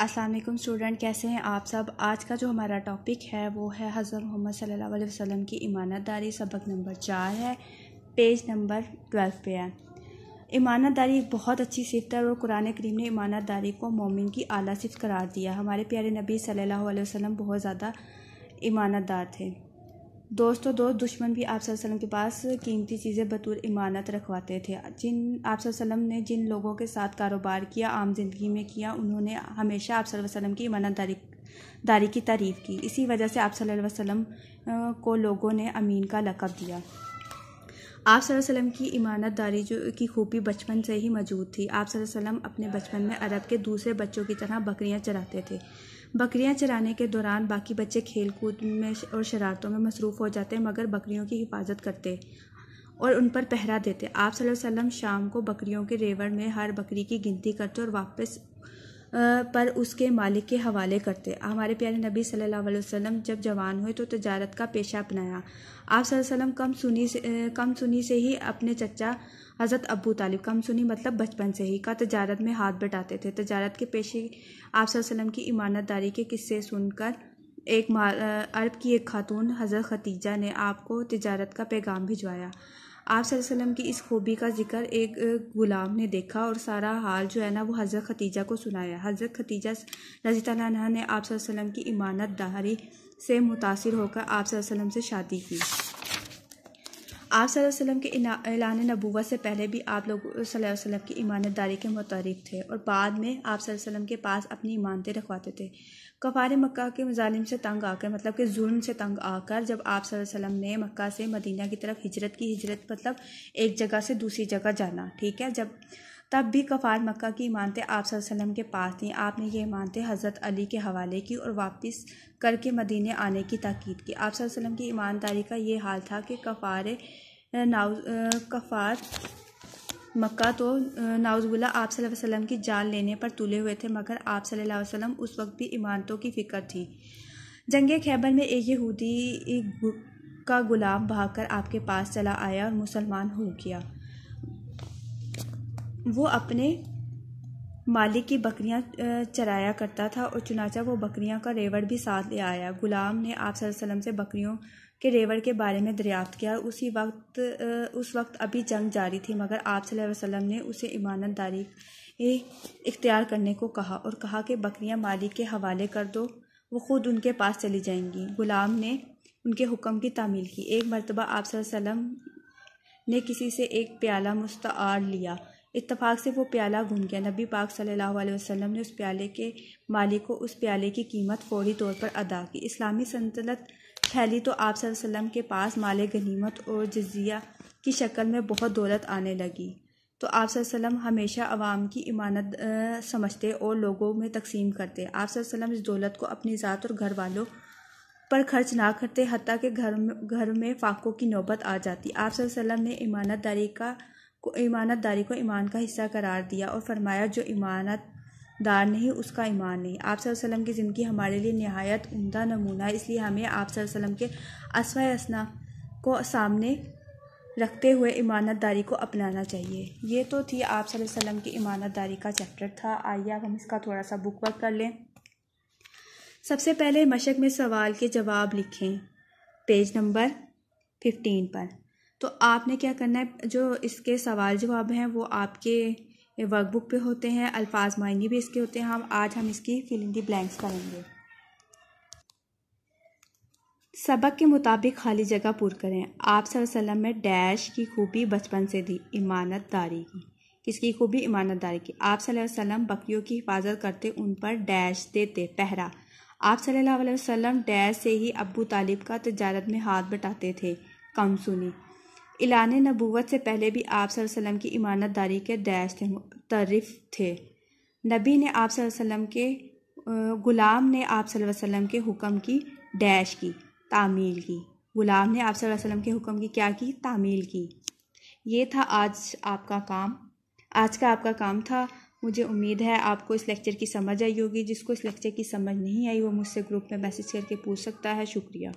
अस्सलाम वालेकुम स्टूडेंट कैसे हैं आप सब आज का जो हमारा टॉपिक है वो है हज़रत मोहम्मद सल्लल्लाहु अलैहि वसल्लम की ईमानतदारी सबक नंबर चार है पेज नंबर ट्वेल्व पे है ईमानतदारी एक बहुत अच्छी सिफत है और कुरान करीम ने दारी को मोमिन की आला सिफ करार दिया हमारे प्यारे नबी सल्लल्लाहु अलैहि वसल्लम बहुत ज़्यादा ईमानदार थे दोस्तों दोस्त दुश्मन भी आप के पास कीमती चीज़ें बतौर इमानत रखवाते थे जिन आप ने जिन लोगों के साथ कारोबार किया आम ज़िंदगी में किया उन्होंने हमेशा आप की ईमानदारी दारी की तारीफ़ की इसी वजह से आप वसलम को लोगों ने अमीन का लकब दिया आप वसलम की दारी जो की खूबी बचपन से ही मौजूद थी आप अपने बचपन में अरब के दूसरे बच्चों की तरह बकरियां चराते थे बकरियां चराने के दौरान बाकी बच्चे खेल कूद में और शरारतों में मसरूफ़ हो जाते हैं मगर बकरियों की हिफाजत करते और उन पर पहरा देते आप वसल्लम शाम को बकरियों के रेवड़ में हर बकरी की गिनती करते और वापस पर उसके मालिक के हवाले करते हमारे प्यारे नबी सल्लल्लाहु अलैहि वसल्लम जब जवान हुए तो तजारत का पेशा अपनाया आप वसल्लम कम सुनी से कम सुनी से ही अपने चचा हज़रत अबू तालिब कम सुनी मतलब बचपन से ही का तजारत में हाथ बटाते थे तजारत के पेशे आप सल्लम की ईमानतदारी के किस्से सुनकर एक अरब की एक खातून हज़रत खतीजा ने आपको तजारत का पैगाम भिजवाया आप सल्लम की इस खूबी का जिक्र एक ग़ुलाम ने देखा और सारा हाल जो है ना वो हज़रत खतीजा को सुनाया हज़रत खतीजा रजी तह ने आप की इमानत दहारी से मुतासर होकर आप से शादी की आप वसल्लम के एलान नबूत से पहले भी आप लोग वसल्लम की ईमानतदारी के मतरक थे और बाद में आप वसल्लम के पास अपनी ईमानतें रखवाते थे कफ़ार मक्का के मजालिम से तंग आकर मतलब कि जुल्म से तंग आकर जब आप वसल्लम ने मक्का से मदीना की तरफ हिजरत की हिजरत मतलब एक जगह से दूसरी जगह जाना ठीक है जब तब भी कफ़ार मक्का की इमानतें आप सल्लम के पास थीं आपने ये इमानतें हज़रत अली के हवाले की और वापस करके मदीने आने की ताकीद की आप सल्लम की ईमानदारी का ये हाल था कि कफ़ार नाउ कफ़ार मक्का तो नाउजबुल्ला आप वसल्लम की जान लेने पर तुले हुए थे मगर आप सल्लल्लाहु अलैहि वसल्लम उस वक्त भी इमानतों की फ़िक्र थी जंग खैबर में एक यहूदी का गुलाम भागकर आपके पास चला आया और मुसलमान हो गया वो अपने मालिक की बकरियां चराया करता था और चुनाचा वो बकरियां का रेवड़ भी साथ ले आया गुलाम ने आप सल्लम से बकरियों के रेवड़ के बारे में दरियाफ्त किया उसी वक्त उस वक्त अभी जंग जारी थी मगर आप वसल्लम ने उसे ईमानतदारी इख्तियार करने को कहा और कहा कि बकरियां मालिक के हवाले कर दो वो ख़ुद उनके पास चली जाएंगी गुलाम ने उनके हुक्म की तामील की एक मरतबा आप ने किसी से एक प्याला मुस्तार लिया इतफाक़ से वो प्याला घूम गया नबी पाक सल्लल्लाहु अलैहि वसल्लम ने उस प्याले के मालिक को उस प्याले की कीमत फ़ौरी तौर पर अदा की इस्लामी सल्तनत फैली तो आप वसल्लम के पास माल गनीमत और जजिया की शक्ल में बहुत दौलत आने लगी तो आप वसल्लम हमेशा आवाम की इमानत समझते और लोगों में तकसीम करते आप वसल्लम इस दौलत को अपनी ज़ात और घर वालों पर खर्च ना करते हती के घर घर में फाकों की नौबत आ जाती आप वसल्लम ने ईमानतदारी का को ईमानत दारी को ईमान का हिस्सा करार दिया और फरमाया जो ईमानत दार नहीं उसका ईमान नहीं आप वसल्लम की ज़िंदगी हमारे लिए नहायत उमदा नमूना है इसलिए हमें आप वसल्लम के असवा असना को सामने रखते हुए ईमानतदारी को अपनाना चाहिए ये तो थी आप वसल्लम की ईमानतदारी का चैप्टर था आइए अब हम इसका थोड़ा सा बुक वर्क कर लें सबसे पहले मशक में सवाल के जवाब लिखें पेज नंबर फिफ्टीन पर तो आपने क्या करना है जो इसके सवाल जवाब हैं वो आपके वर्कबुक पे होते हैं अल्फाज मायने भी इसके होते हैं हम आज हम इसकी फिलिंग दी ब्लैंक्स करेंगे सबक के मुताबिक खाली जगह पूर करें आप वसल्लम ने डैश की खूबी बचपन से दी दारी की किसकी खूबी ईमानतदारी की आप वसल्लम बकरियों की हिफाजत करते उन पर डैश देते पहरा आप सल्लल्लाहु अलैहि वसल्लम डैश से ही अबू तालिब का तजारत में हाथ बटाते थे कम सुनी इलान नबूत से पहले भी आप वसल्लम की ईमानतदारी दारी के दैश थे तरफ थे नबी ने आप वसल्लम के ग़ुलाम ने आप वसल्लम के हुक्म की डैश की तामील की ग़ुलाम ने आप वसल्लम के हुक्म की क्या की तामील की ये था आज आपका काम आज का आपका काम था मुझे उम्मीद है आपको इस लेक्चर की समझ आई होगी जिसको इस लेक्चर की समझ नहीं आई वो मुझसे ग्रुप में मैसेज करके पूछ सकता है शुक्रिया